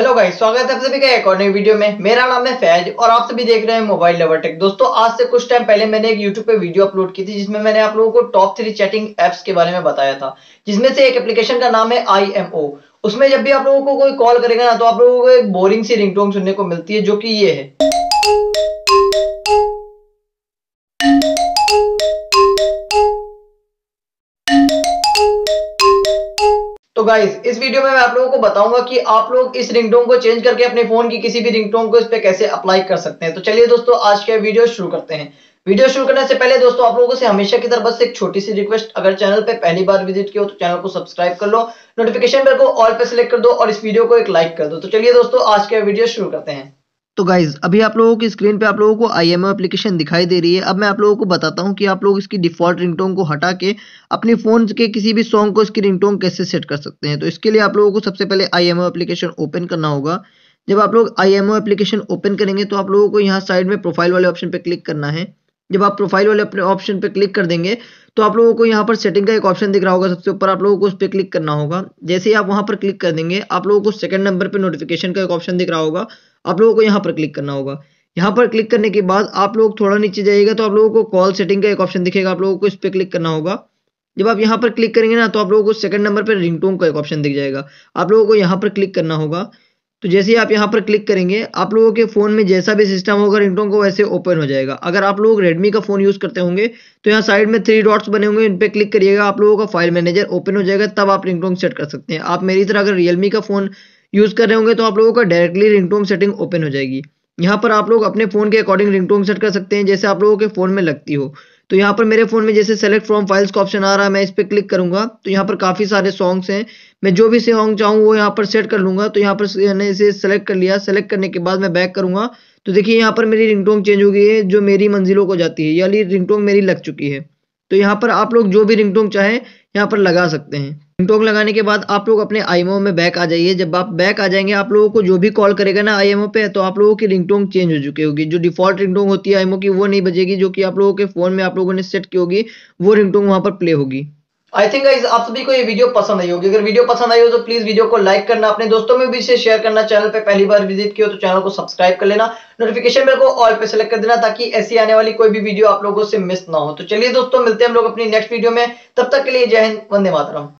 hello guys स्वागत है आप सभी का एक और नई वीडियो में मेरा नाम है फैज और आप सभी देख रहे हैं मोबाइल लवर टेक दोस्तों आज से कुछ टाइम पहले मैंने एक यूट्यूब पे वीडियो अपलोड की थी जिसमें मैंने आप लोगों को टॉप थ्री चैटिंग एप्स के बारे में बताया था जिसमें से एक एप्लीकेशन का नाम है आई उसमें जब भी आप लोगों को कोई कॉल करेगा ना तो आप लोगों को एक बोरिंग सी रिंगटोन सुनने को मिलती है जो की ये है तो गाइज इस वीडियो में मैं आप लोगों को बताऊंगा कि आप लोग इस रिंगटोन को चेंज करके अपने फोन की किसी भी रिंगटोन को इस पर कैसे अप्लाई कर सकते हैं तो चलिए दोस्तों आज के वीडियो शुरू करते हैं वीडियो शुरू करने से पहले दोस्तों आप लोगों से हमेशा की तरफ बस एक छोटी सी रिक्वेस्ट अगर चैनल पे पहली बार विजिट किया हो तो चैनल को सब्सक्राइब कर लो नोटिफिकेशन बेल को ऑल पे सिलेक्ट कर दो और इस वीडियो को एक लाइक कर दो तो चलिए दोस्तों आज के वीडियो शुरू करते हैं तो गाइज अभी आप लोगों की स्क्रीन पे आप लोगों को आई एम एप्लीकेशन दिखाई दे रही है अब मैं आप लोगों को बताता हूँ कि आप लोग इसकी डिफॉल्ट रिंगटोन को हटा के अपने फ़ोन के किसी भी सॉन्ग को इसकी रिंगटोन कैसे सेट कर सकते हैं तो इसके लिए आप लोगों को सबसे पहले आई एम एप्लीकेशन ओपन करना होगा जब आप लोग आई एम एप्लीकेशन ओपन करेंगे तो आप लोगों को यहाँ साइड में प्रोफाइल वाले ऑप्शन पर क्लिक करना है जब आप प्रोफाइल वाले अपने ऑप्शन पे क्लिक कर देंगे तो आप लोगों को यहाँ पर सेटिंग का एक ऑप्शन दिख रहा होगा सबसे ऊपर आप लोगों को उस पर क्लिक करना होगा जैसे ही आप वहाँ पर क्लिक कर देंगे आप लोगों को सेकंड नंबर पे नोटिफिकेशन का एक ऑप्शन दिख रहा होगा आप लोगों को यहाँ पर क्लिक करना होगा यहाँ पर क्लिक करने के बाद आप लोग थोड़ा नीचे जाइएगा तो आप लोगों को कॉल सेटिंग का एक ऑप्शन दिखेगा आप लोगों को इस पर क्लिक करना होगा जब आप यहाँ पर क्लिक करेंगे ना तो आप लोगों को सेकंड नंबर पर रिंगटोन का एक ऑप्शन दिख जाएगा आप लोगों को यहाँ पर क्लिक करना होगा तो जैसे ही आप यहाँ पर क्लिक करेंगे आप लोगों के फ़ोन में जैसा भी सिस्टम होगा रिंगटोन को वैसे ओपन हो जाएगा अगर आप लोग रेडमी का फ़ोन यूज़ करते होंगे तो यहाँ साइड में थ्री डॉट्स बने होंगे इन पर क्लिक करिएगा आप लोगों का फाइल मैनेजर ओपन हो जाएगा तब आप रिंगटोन सेट कर सकते हैं आप मेरी तरह अगर रियलमी का फ़ोन यूज़ कर रहे होंगे तो आप लोगों का डायरेक्टली रिंगटोन सेटिंग ओपन हो जाएगी यहाँ पर आप लोग अपने फ़ोन के अकॉर्डिंग रिंगटोन सेट कर सकते हैं जैसे आप लोगों के फ़ोन में लगती हो तो यहाँ पर मेरे फ़ोन में जैसे सेलेक्ट फ्रॉम फाइल्स का ऑप्शन आ रहा है मैं इस पर क्लिक करूंगा तो यहाँ पर काफ़ी सारे सॉन्ग्स हैं मैं जो भी सॉन्ग चाहूँ वो यहाँ पर सेट कर लूंगा तो यहाँ पर मैंने इसे सेलेक्ट कर लिया सेलेक्ट करने के बाद मैं बैक करूंगा तो देखिए यहाँ पर मेरी रिंगटोंग चेंज हो गई है जो मेरी मंजिलों को जाती है यानी रिंगटोंग मेरी लग चुकी है तो यहाँ पर आप लोग जो भी रिंगटोंग चाहें यहाँ पर लगा सकते हैं टोक लगाने के बाद आप लोग अपने आईएमओ में बैक आ जाइए जब आप बैक आ जाएंगे आप लोगों को जो भी कॉल करेगा ना आईएमओ पे तो आप लोगों की रिंगटोन चेंज हो चुकी होगी जो डिफॉल्ट रिंगटोन होती है आईएमओ की वो नहीं बजेगी जो कि आप लोगों के फोन में आप लोगों ने सेट की होगी वो रिंगटोन वहां पर प्ले होगी आई थिंक आप सभी को ये वीडियो पसंद आई होगी अगर वीडियो पसंद आई हो तो प्लीज वीडियो को लाइक करना अपने दोस्तों में भी इसे शेयर करना चैनल पे पहली बार विजिट किया हो तो चैनल को सब्सक्राइब कर लेना नोटिफिकेशन बेल को ऑल पे सेलेक्ट कर देना ताकि ऐसी आने वाली कोई भी वीडियो आप लोगों से मिस ना हो तो चलिए दोस्तों मिलते हैं हम लोग अपनी नेक्स्ट वीडियो में तब तक के लिए जय हिंद वंदे मातरम